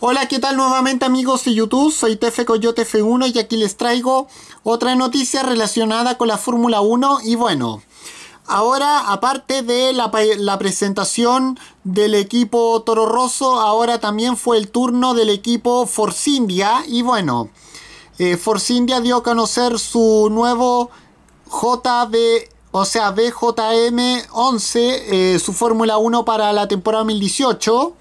Hola, ¿qué tal nuevamente amigos de YouTube? Soy Tefe Coyote F1 y aquí les traigo otra noticia relacionada con la Fórmula 1 y bueno, ahora aparte de la, presentación del equipo Toro Rosso, ahora también fue el turno del equipo Force India y bueno, eh, Force India dio a conocer su nuevo JB o sea, BJM11, eh, su Fórmula 1 para la temporada 2018.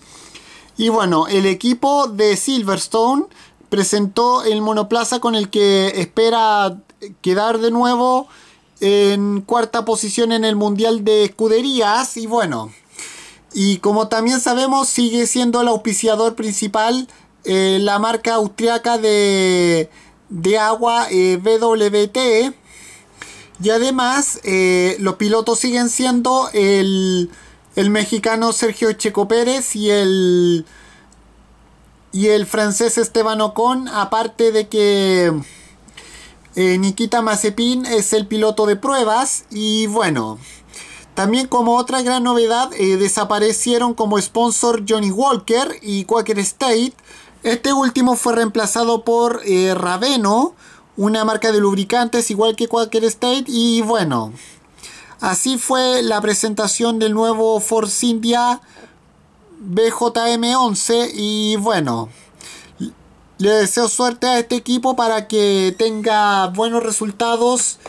Y bueno, el equipo de Silverstone presentó el monoplaza con el que espera quedar de nuevo en cuarta posición en el Mundial de Escuderías. Y bueno, y como también sabemos, sigue siendo el auspiciador principal eh, la marca austriaca de, agua eh, BWT. Y además, eh, los pilotos siguen siendo el el mexicano Sergio Checo Pérez y el y el francés Esteban Ocon, aparte de que eh, Nikita Mazepin es el piloto de pruebas y bueno, también como otra gran novedad eh, desaparecieron como sponsor Johnny Walker y Quaker State. Este último fue reemplazado por eh, Raveno, una marca de lubricantes igual que Quaker State y bueno, Así fue la presentación del nuevo Force India BJM11 y bueno, le deseo suerte a este equipo para que tenga buenos resultados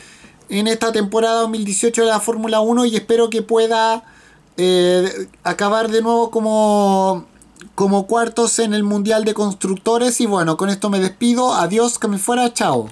en esta temporada 2018 de la Fórmula 1 y espero que pueda eh, acabar de nuevo como, como cuartos en el Mundial de Constructores y bueno, con esto me despido, adiós, que me fuera, chao.